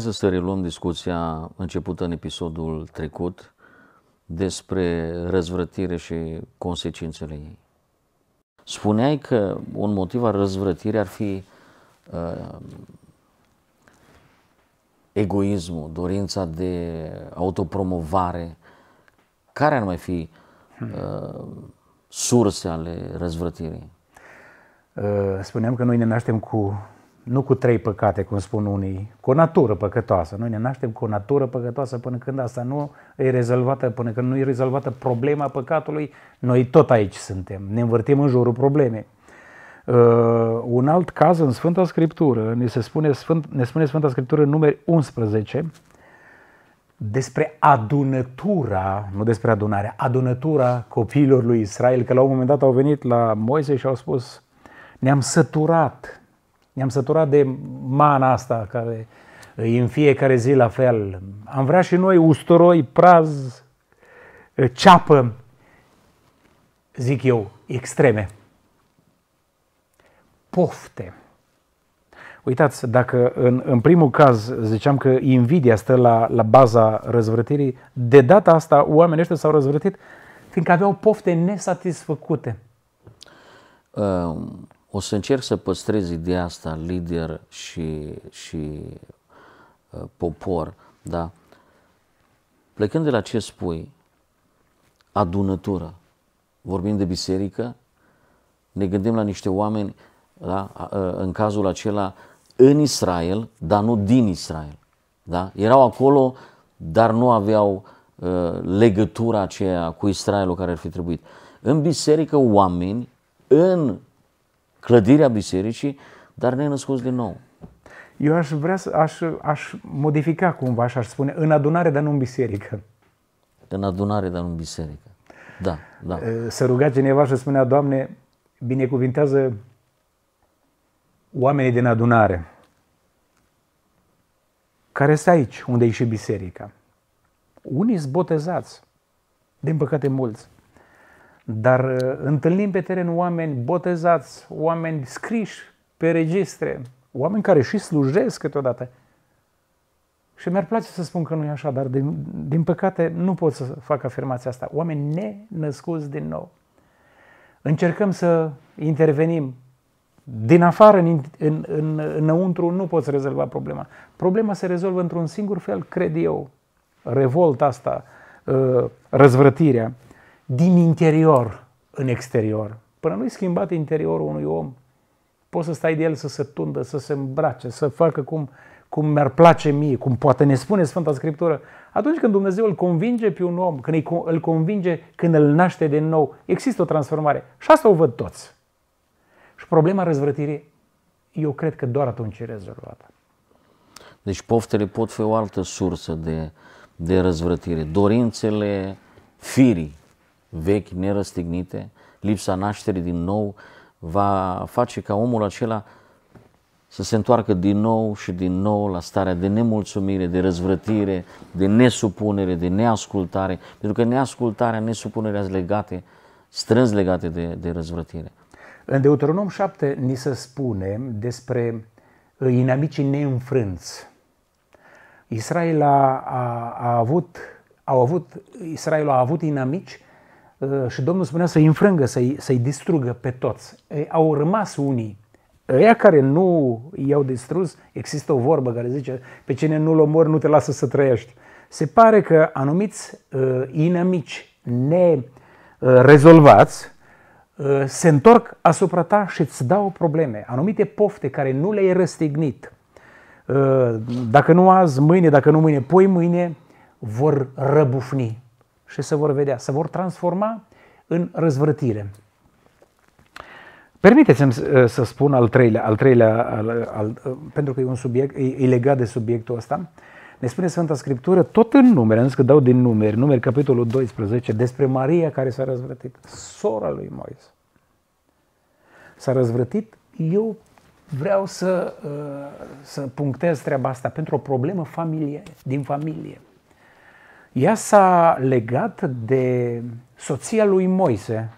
Urmează să reluăm discuția începută în episodul trecut despre răzvrătire și consecințele ei. Spuneai că un motiv al răzvrătirii ar fi uh, egoismul, dorința de autopromovare. Care ar mai fi uh, surse ale răzvrătirii? Uh, spuneam că noi ne naștem cu nu cu trei păcate, cum spun unii, cu o natură păcătoasă. Noi ne naștem cu o natură păcătoasă până când asta nu e rezolvată, până când nu e rezolvată problema păcatului, noi tot aici suntem, ne învârtim în jurul problemei. Uh, un alt caz în Sfânta Scriptură, ne, se spune, Sfânt, ne spune Sfânta Scriptură în numeri 11, despre adunătura, nu despre adunarea, adunătura copiilor lui Israel, că la un moment dat au venit la Moise și au spus ne-am săturat ne-am săturat de mana asta care e în fiecare zi la fel. Am vrea și noi usturoi, praz, ceapă, zic eu, extreme. Pofte. Uitați, dacă în, în primul caz ziceam că invidia stă la, la baza răzvrătirii, de data asta oamenii ăștia s-au răzvrătit fiindcă aveau pofte nesatisfăcute. Um o să încerc să păstrez ideea asta, lider și, și uh, popor, da? Plecând de la ce spui, adunătură, vorbim de biserică, ne gândim la niște oameni, da? Uh, în cazul acela, în Israel, dar nu din Israel. Da? Erau acolo, dar nu aveau uh, legătura aceea cu Israelul care ar fi trebuit. În biserică, oameni în clădirea bisericii, dar nenăscuți din nou. Eu aș vrea să aș, aș modifica cumva și aș spune în adunare, dar nu în biserică. În adunare, dar nu în biserică. Da, da. Să ruga cineva și spunea, Doamne, binecuvintează oamenii din adunare care sunt aici, unde e și biserica. Unii sunt botezați, din păcate mulți. Dar uh, întâlnim pe teren oameni botezați, oameni scriși pe registre, oameni care și slujesc câteodată. Și mi-ar place să spun că nu e așa, dar din, din păcate nu pot să fac afirmația asta. Oameni nenăscuți din nou. Încercăm să intervenim. Din afară, în, în, în, înăuntru, nu poți rezolva problema. Problema se rezolvă într-un singur fel, cred eu. Revolta asta, uh, răzvrătirea din interior în exterior. Până nu-i schimbat interiorul unui om, poți să stai de el să se tundă, să se îmbrace, să facă cum, cum mi-ar place mie, cum poate ne spune Sfânta Scriptură. Atunci când Dumnezeu îl convinge pe un om, când îl convinge, când îl naște de nou, există o transformare. Și asta o văd toți. Și problema răzvrătirii, eu cred că doar atunci e rezolvată. Deci poftele pot fi o altă sursă de, de răzvrătire. Dorințele firii vechi, nerăstignite, lipsa nașterii din nou, va face ca omul acela să se întoarcă din nou și din nou la starea de nemulțumire, de răzvrătire, de nesupunere, de neascultare, pentru că neascultarea, nesupunerea sunt legate, strâns legate de, de răzvrătire. În Deuteronom 7 ni se spune despre uh, inamicii neînfrânți. Israel a, a, a avut, au avut, Israel a avut inamici Uh, și Domnul spunea să-i înfrângă, să-i, să distrugă pe toți. Au rămas unii. Ăia care nu i-au distrus, există o vorbă care zice, pe cine nu-l omori nu te lasă să trăiești. Se pare că anumiți uh, inamici nerezolvați uh, se întorc asupra ta și îți dau probleme, anumite pofte care nu le-ai răstignit. dacă nu azi, mâine, dacă nu mâine, poi mâine, vor răbufni și se vor vedea, se vor transforma în răzvrătire. Permiteți-mi uh, să spun al treilea, al treilea al, al, uh, pentru că e un subiect, e, legat de subiectul ăsta. Ne spune Sfânta Scriptură, tot în numere, am zis că dau din numeri, numeri capitolul 12, despre Maria care s-a răzvrătit, sora lui Moise. S-a răzvrătit, eu vreau să, uh, să punctez treaba asta pentru o problemă familie, din familie. Ea s-a legat de soția lui Moise.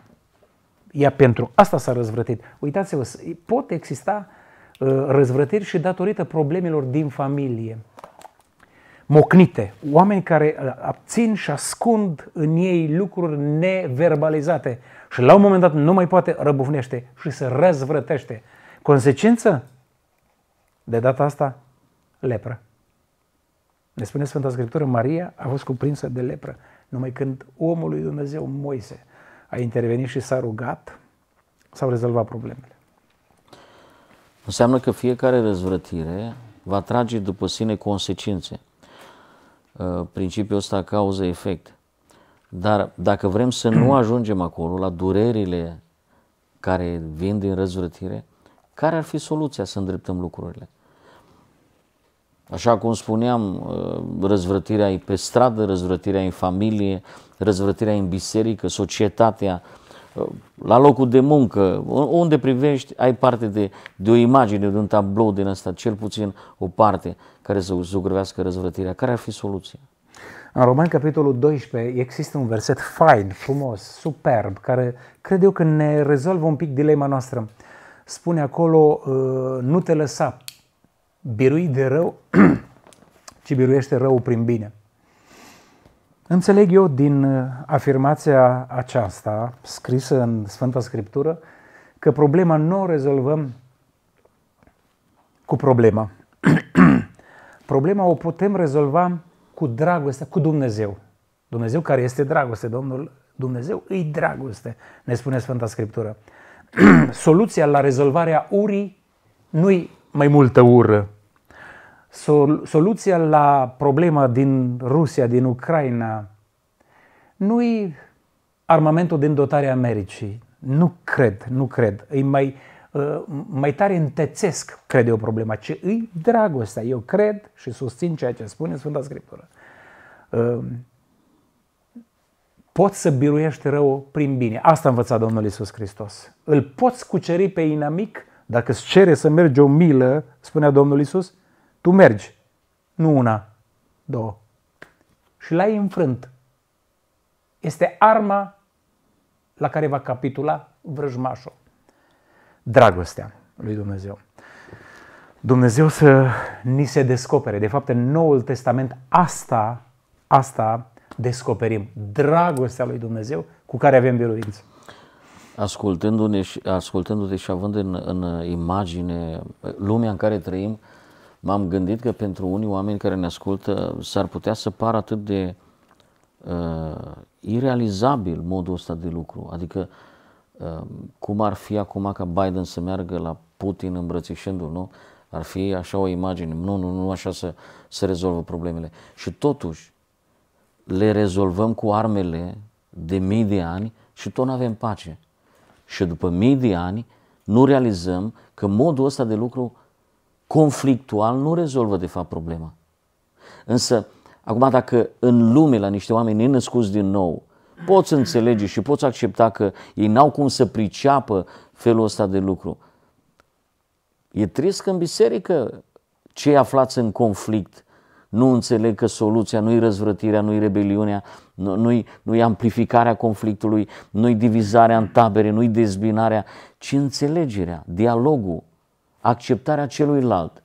Ea pentru asta s-a răzvrătit. Uitați-vă, pot exista uh, răzvrătiri și datorită problemelor din familie. Mocnite, oameni care uh, abțin și ascund în ei lucruri neverbalizate și la un moment dat nu mai poate răbufnește și se răzvrătește. Consecință? De data asta, lepră. Ne spune Sfânta Scriptură, Maria a fost cuprinsă de lepră, numai când omul lui Dumnezeu, Moise, a intervenit și s-a rugat, s-au rezolvat problemele. Înseamnă că fiecare răzvrătire va trage după sine consecințe. Uh, principiul ăsta cauză-efect. Dar dacă vrem să nu ajungem acolo, la durerile care vin din răzvrătire, care ar fi soluția să îndreptăm lucrurile? Așa cum spuneam, uh, răzvrătirea e pe stradă, răzvrătirea e în familie, răzvrătirea e în biserică, societatea, uh, la locul de muncă, unde privești, ai parte de, de o imagine, de un tablou din ăsta, cel puțin o parte care să zugrăvească răzvrătirea. Care ar fi soluția? În Roman, capitolul 12, există un verset fain, frumos, superb, care cred eu că ne rezolvă un pic dilema noastră. Spune acolo, uh, nu te lăsa birui de rău, ci biruiește rău prin bine. Înțeleg eu din uh, afirmația aceasta, scrisă în Sfânta Scriptură, că problema nu o rezolvăm cu problema. problema o putem rezolva cu dragoste, cu Dumnezeu. Dumnezeu care este dragoste, Domnul Dumnezeu îi dragoste, ne spune Sfânta Scriptură. Soluția la rezolvarea urii nu-i mai multă ură. Soluția la problema din Rusia, din Ucraina, nu e armamentul din dotarea Americii. Nu cred, nu cred. Îi mai, uh, mai tare întețesc, cred eu, problema, ce îi dragostea. Eu cred și susțin ceea ce spune Sfânta Scriptură. Uh, poți să biruiești rău prin bine. Asta a învățat Domnul Isus Hristos. Îl poți cuceri pe inamic dacă îți cere să mergi o milă, spunea Domnul Isus, tu mergi. Nu una, două. Și l-ai înfrânt. Este arma la care va capitula vrăjmașul. Dragostea lui Dumnezeu. Dumnezeu să ni se descopere. De fapt, în Noul Testament asta, asta descoperim. Dragostea lui Dumnezeu cu care avem biruință. Ascultându-ne și, ascultându-te și având în, în imagine lumea în care trăim, m-am gândit că pentru unii oameni care ne ascultă s-ar putea să pară atât de uh, irealizabil modul ăsta de lucru. Adică uh, cum ar fi acum ca Biden să meargă la Putin îmbrățișându-l, nu? Ar fi așa o imagine. Nu, nu, nu așa să se rezolvă problemele. Și totuși le rezolvăm cu armele de mii de ani și tot nu avem pace și după mii de ani nu realizăm că modul ăsta de lucru conflictual nu rezolvă de fapt problema. Însă, acum dacă în lume la niște oameni nenăscuți din nou poți înțelege și poți accepta că ei n-au cum să priceapă felul ăsta de lucru, e trist că în biserică cei aflați în conflict nu înțeleg că soluția nu-i răzvrătirea, nu-i rebeliunea, nu-i, nu-i amplificarea conflictului, nu-i divizarea în tabere, nu-i dezbinarea, ci înțelegerea, dialogul, acceptarea celuilalt.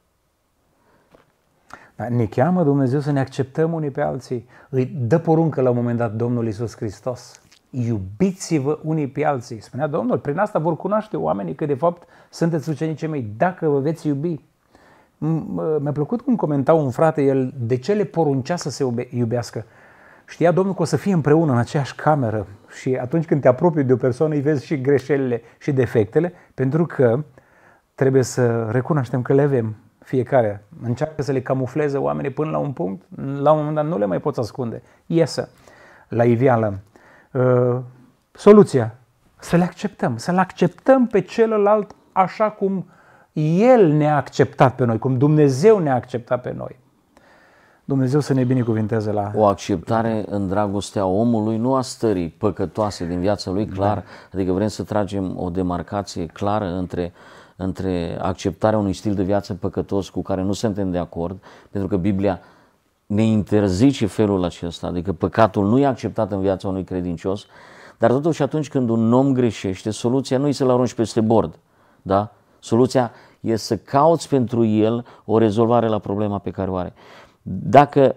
Ne cheamă Dumnezeu să ne acceptăm unii pe alții. Îi dă poruncă la un moment dat Domnul Isus Hristos. Iubiți-vă unii pe alții. Spunea Domnul, prin asta vor cunoaște oamenii că de fapt sunteți ucenicii mei, dacă vă veți iubi mi-a plăcut cum comenta un frate el de ce le poruncea să se iubească. Știa Domnul că o să fie împreună în aceeași cameră și atunci când te apropii de o persoană îi vezi și greșelile și defectele, pentru că trebuie să recunoaștem că le avem fiecare. Încearcă să le camufleze oamenii până la un punct, la un moment dat nu le mai poți ascunde. Iesă la iveală. Uh, soluția, să le acceptăm, să-l acceptăm pe celălalt așa cum el ne-a acceptat pe noi, cum Dumnezeu ne-a acceptat pe noi. Dumnezeu să ne binecuvinteze la... O acceptare în dragostea omului, nu a stării păcătoase din viața lui, clar. Da. Adică vrem să tragem o demarcație clară între între acceptarea unui stil de viață păcătos cu care nu suntem de acord, pentru că Biblia ne interzice felul acesta, adică păcatul nu e acceptat în viața unui credincios, dar totuși atunci când un om greșește, soluția nu e să-l arunci peste bord, da? Soluția e să cauți pentru el o rezolvare la problema pe care o are. Dacă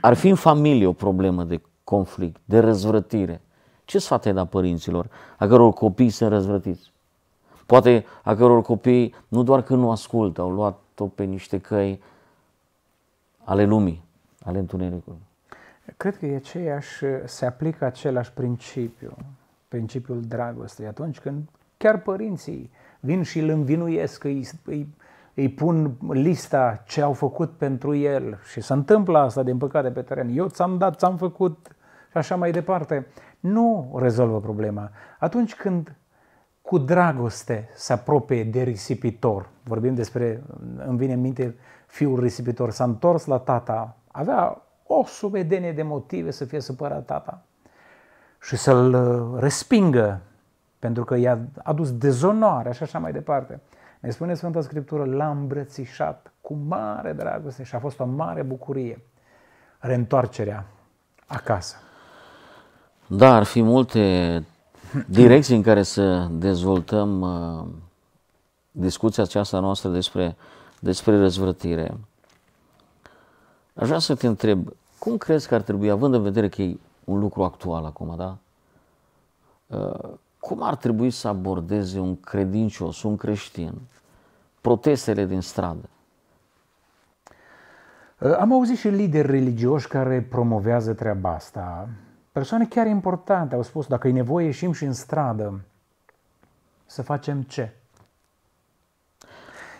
ar fi în familie o problemă de conflict, de răzvrătire, ce sfat ai da părinților a căror copii sunt răzvrătiți? Poate a căror copii nu doar că nu ascultă, au luat-o pe niște căi ale lumii, ale întunericului. Cred că e aceeași, se aplică același principiu, principiul dragostei, atunci când chiar părinții vin și îl învinuiesc, îi, îi, îi pun lista ce au făcut pentru el și se întâmplă asta, din păcate, pe teren. Eu ți-am dat, ți-am făcut și așa mai departe. Nu rezolvă problema. Atunci când cu dragoste se apropie de risipitor, vorbim despre, îmi vine în minte, fiul risipitor s-a întors la tata, avea o sumedenie de motive să fie supărat tata și să-l uh, respingă pentru că i-a adus dezonoare și așa mai departe. Ne spune Sfânta Scriptură, l-a îmbrățișat cu mare dragoste și a fost o mare bucurie reîntoarcerea acasă. Da, ar fi multe direcții în care să dezvoltăm uh, discuția aceasta noastră despre, despre răzvrătire. Aș vrea să te întreb, cum crezi că ar trebui, având în vedere că e un lucru actual acum, da? Uh, cum ar trebui să abordeze un credincios, un creștin, protestele din stradă? Ă, am auzit și lideri religioși care promovează treaba asta. Persoane chiar importante au spus, dacă e nevoie, ieșim și în stradă. Să facem ce?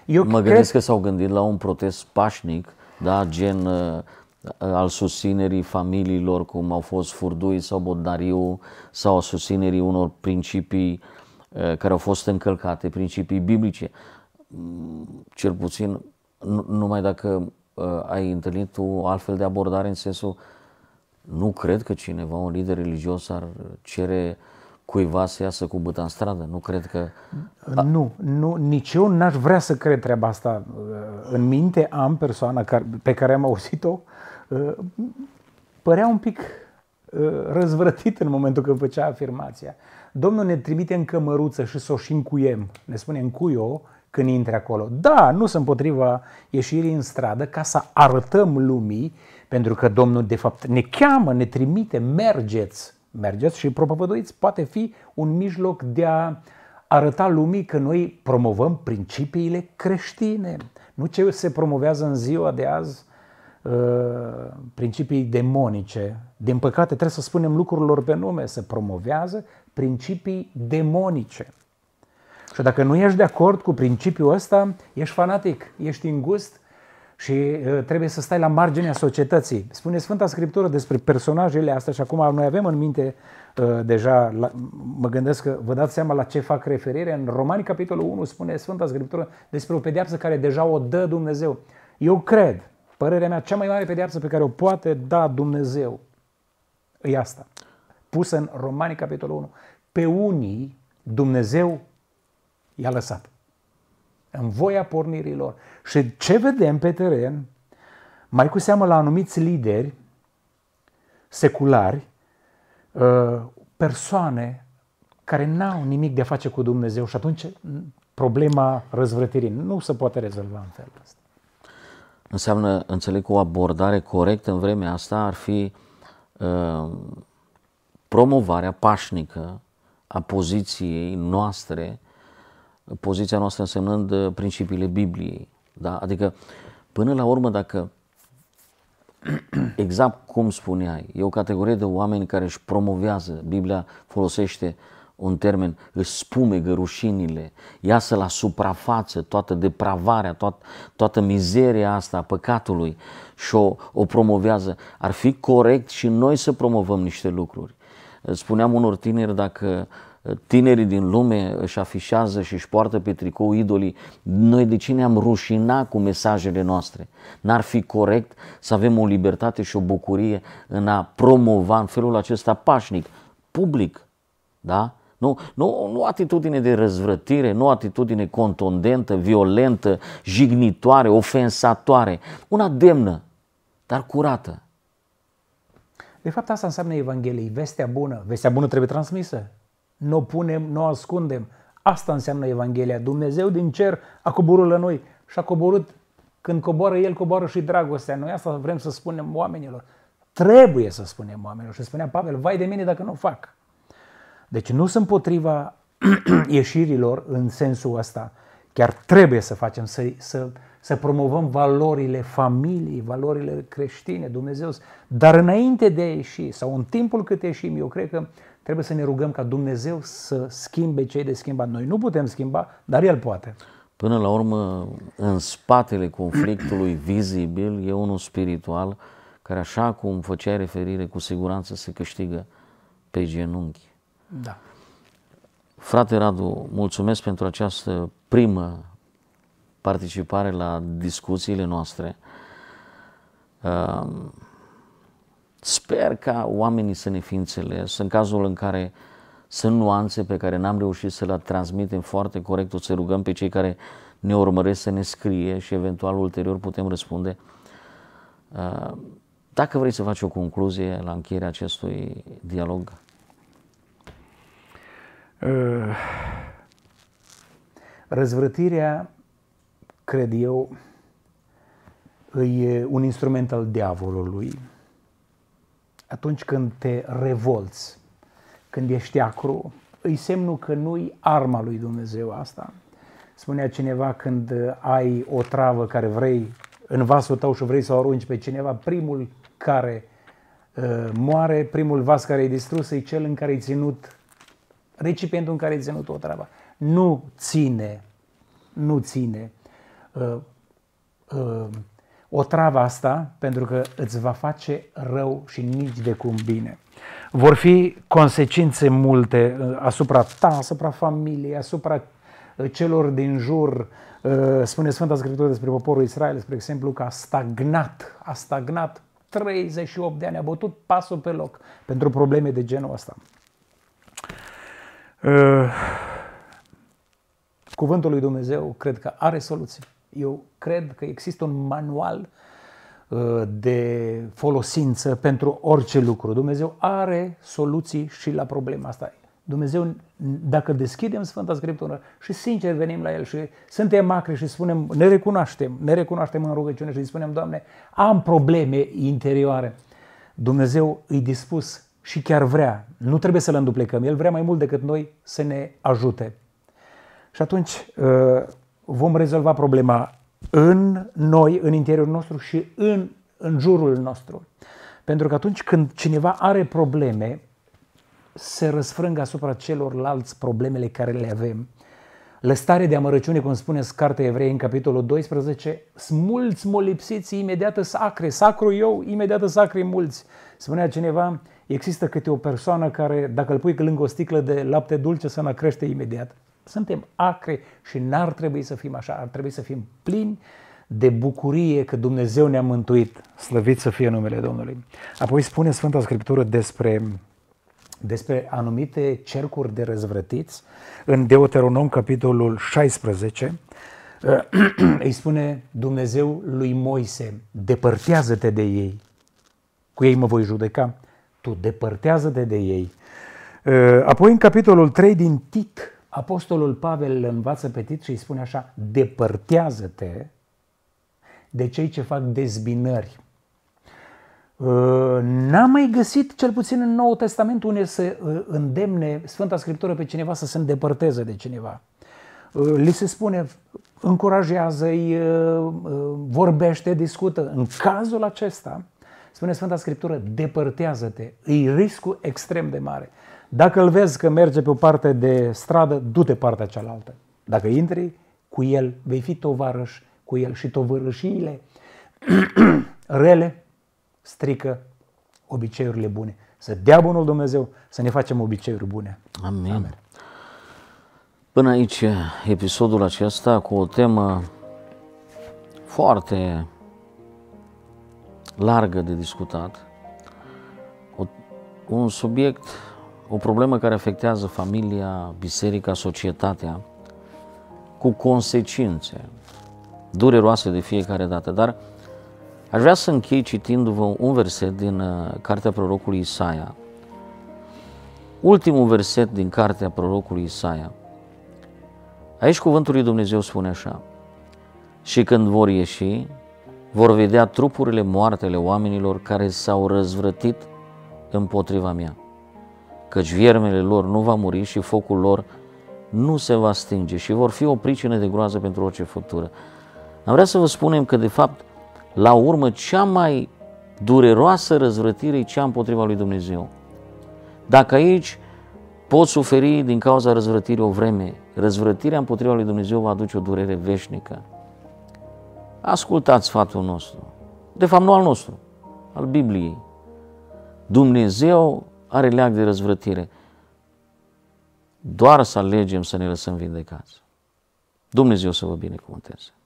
Eu mă cred... gândesc că s-au gândit la un protest pașnic, da, gen ă, Uh, al susținerii familiilor cum au fost Furdui sau Bodnariu sau a susținerii unor principii uh, care au fost încălcate, principii biblice. Mm, cel puțin numai dacă uh, ai întâlnit o altfel de abordare în sensul nu cred că cineva, un lider religios, ar cere cuiva să iasă cu băta în stradă. Nu cred că... Nu, nu, nici eu n-aș vrea să cred treaba asta. În minte am persoana pe care am auzit-o, uh, Ă, părea un pic ă, răzvrătit în momentul când făcea afirmația. Domnul ne trimite în cămăruță și să o și încuiem. Ne spune încuio când intre acolo. Da, nu sunt împotriva ieșirii în stradă ca să arătăm lumii, pentru că Domnul de fapt ne cheamă, ne trimite, mergeți, mergeți și propovăduiți. Poate fi un mijloc de a arăta lumii că noi promovăm principiile creștine. Nu ce se promovează în ziua de azi Uh, principii demonice. Din păcate trebuie să spunem lucrurilor pe nume, se promovează principii demonice. Și dacă nu ești de acord cu principiul ăsta, ești fanatic, ești ingust și uh, trebuie să stai la marginea societății. Spune Sfânta Scriptură despre personajele astea și acum noi avem în minte uh, deja, mă gândesc că vă dați seama la ce fac referire. În Romani, capitolul 1, spune Sfânta Scriptură despre o pedeapsă care deja o dă Dumnezeu. Eu cred Părerea mea, cea mai mare pedeapsă pe care o poate da Dumnezeu e asta. Pusă în Romani, capitolul 1. Pe unii Dumnezeu i-a lăsat. În voia pornirilor. Și ce vedem pe teren, mai cu seamă la anumiți lideri seculari, uh, persoane care n-au nimic de a face cu Dumnezeu și atunci problema răzvrătirii nu se poate rezolva în felul ăsta înseamnă, înțeleg că o abordare corectă în vremea asta ar fi uh, promovarea pașnică a poziției noastre, poziția noastră însemnând ă, principiile Bibliei. Da? Adică, până la urmă, dacă exact cum spuneai, e o categorie de oameni care își promovează, Biblia folosește uh, un termen, își spumegă rușinile, iasă la suprafață toată depravarea, toată, toată mizeria asta a păcatului și o, o promovează. Ar fi corect și noi să promovăm niște lucruri. Spuneam unor tineri dacă uh, tinerii din lume își afișează și își poartă pe tricou idolii, noi de ce ne-am rușina cu mesajele noastre? N-ar fi corect să avem o libertate și o bucurie în a promova în felul acesta pașnic, public, da? Nu, nu, nu atitudine de răzvrătire, nu atitudine contundentă, violentă, jignitoare, ofensatoare. Una demnă, dar curată. De fapt, asta înseamnă Evanghelie, vestea bună. Vestea bună trebuie transmisă. Nu o punem, nu o ascundem. Asta înseamnă Evanghelia. Dumnezeu din cer a coborât la noi și a coborât. Când coboară El, coboară și dragostea. Noi asta vrem să spunem oamenilor. Trebuie să spunem oamenilor. Și spunea Pavel, vai de mine dacă nu o fac. Deci nu sunt potriva ieșirilor în sensul ăsta. Chiar trebuie să facem, să, să, să promovăm valorile familiei, valorile creștine, Dumnezeu. Dar înainte de a ieși sau în timpul cât ieșim, eu cred că trebuie să ne rugăm ca Dumnezeu să schimbe cei de schimbat. Noi nu putem schimba, dar El poate. Până la urmă, în spatele conflictului vizibil e unul spiritual care, așa cum făceai referire, cu siguranță se câștigă pe genunchi. Da. Frate Radu, mulțumesc pentru această primă participare la discuțiile noastre. Ehm, sper ca oamenii să ne fi înțeles în cazul în care sunt nuanțe pe care n-am reușit să le transmitem foarte corect. O să rugăm pe cei care ne urmăresc să ne scrie și eventual ulterior putem răspunde. Ehm, dacă vrei să faci o concluzie la încheierea acestui dialog, Uh. Răzvrătirea, cred eu, e un instrument al diavolului. Atunci când te revolți, când ești acru, îi semnul că nu-i arma lui Dumnezeu asta. Spunea cineva când ai o travă care vrei în vasul tău și vrei să o arunci pe cineva, primul care uh, moare, primul vas care e distrus e cel în care ai ținut recipientul în care e ținut o treaba. Nu ține, nu ține uh, uh, o travă asta pentru că îți va face rău și nici de cum bine. Vor fi consecințe multe uh, asupra ta, asupra familiei, asupra uh, celor din jur. Uh, spune Sfânta Scriptură despre poporul Israel, spre exemplu, că a stagnat, a stagnat 38 de ani, a bătut pasul pe loc pentru probleme de genul ăsta. Uh. Cuvântul lui Dumnezeu cred că are soluții. Eu cred că există un manual uh, de folosință pentru orice lucru. Dumnezeu are soluții și la problema asta. Dumnezeu, dacă deschidem Sfânta Scriptură și sincer venim la El și suntem macri și spunem, ne recunoaștem, ne recunoaștem în rugăciune și îi spunem, Doamne, am probleme interioare. Dumnezeu îi dispus și chiar vrea. Nu trebuie să-L înduplecăm. El vrea mai mult decât noi să ne ajute. Și atunci uh, vom rezolva problema în noi, în interiorul nostru și în, în jurul nostru. Pentru că atunci când cineva are probleme, se răsfrângă asupra celorlalți problemele care le avem. Lăstare de amărăciune, cum spune Cartea Evrei în capitolul 12, mulți molipsiți imediată sacre, sacru eu, imediată sacre mulți. Spunea cineva, uh, există câte o persoană care, dacă îl pui lângă o sticlă de lapte dulce, să crește imediat. Suntem acre și n-ar trebui să fim așa, ar trebui să fim plini de bucurie că Dumnezeu ne-a mântuit. Slăvit să fie numele Domnului. Apoi spune Sfânta Scriptură despre despre anumite cercuri de răzvrătiți. În Deuteronom, capitolul 16, îi spune Dumnezeu lui Moise, depărtează-te de ei, cu ei mă voi judeca, tu, depărtează-te de ei. Ă, apoi în capitolul 3 din Tit, Apostolul Pavel îl învață pe Tit și îi spune așa, depărtează-te de cei ce fac dezbinări. Ă, n-am mai găsit, cel puțin în Noul Testament, unde să ă, îndemne Sfânta Scriptură pe cineva să se îndepărteze de cineva. Li se spune, încurajează-i, vorbește, discută. În cazul acesta, Spune Sfânta Scriptură, depărtează-te, E riscul extrem de mare. Dacă îl vezi că merge pe o parte de stradă, du-te partea cealaltă. Dacă intri cu el, vei fi tovarăș cu el și tovarășiile rele strică obiceiurile bune. Să dea bunul Dumnezeu să ne facem obiceiuri bune. Amin. Amin. Până aici episodul acesta cu o temă foarte largă de discutat, o, un subiect, o problemă care afectează familia, biserica, societatea, cu consecințe dureroase de fiecare dată. Dar aș vrea să închei citindu-vă un verset din uh, Cartea Prorocului Isaia, ultimul verset din Cartea Prorocului Isaia. Aici cuvântul lui Dumnezeu spune așa, și când vor ieși, vor vedea trupurile moartele oamenilor care s-au răzvrătit împotriva mea, căci viermele lor nu va muri și focul lor nu se va stinge și vor fi o pricină de groază pentru orice făptură. Am vrea să vă spunem că, de fapt, la urmă, cea mai dureroasă răzvrătire e cea împotriva lui Dumnezeu. Dacă aici poți suferi din cauza răzvrătirii o vreme, răzvrătirea împotriva lui Dumnezeu va aduce o durere veșnică ascultați sfatul nostru. De fapt, nu al nostru, al Bibliei. Dumnezeu are leac de răzvrătire. Doar să alegem să ne lăsăm vindecați. Dumnezeu să vă binecuvânteze.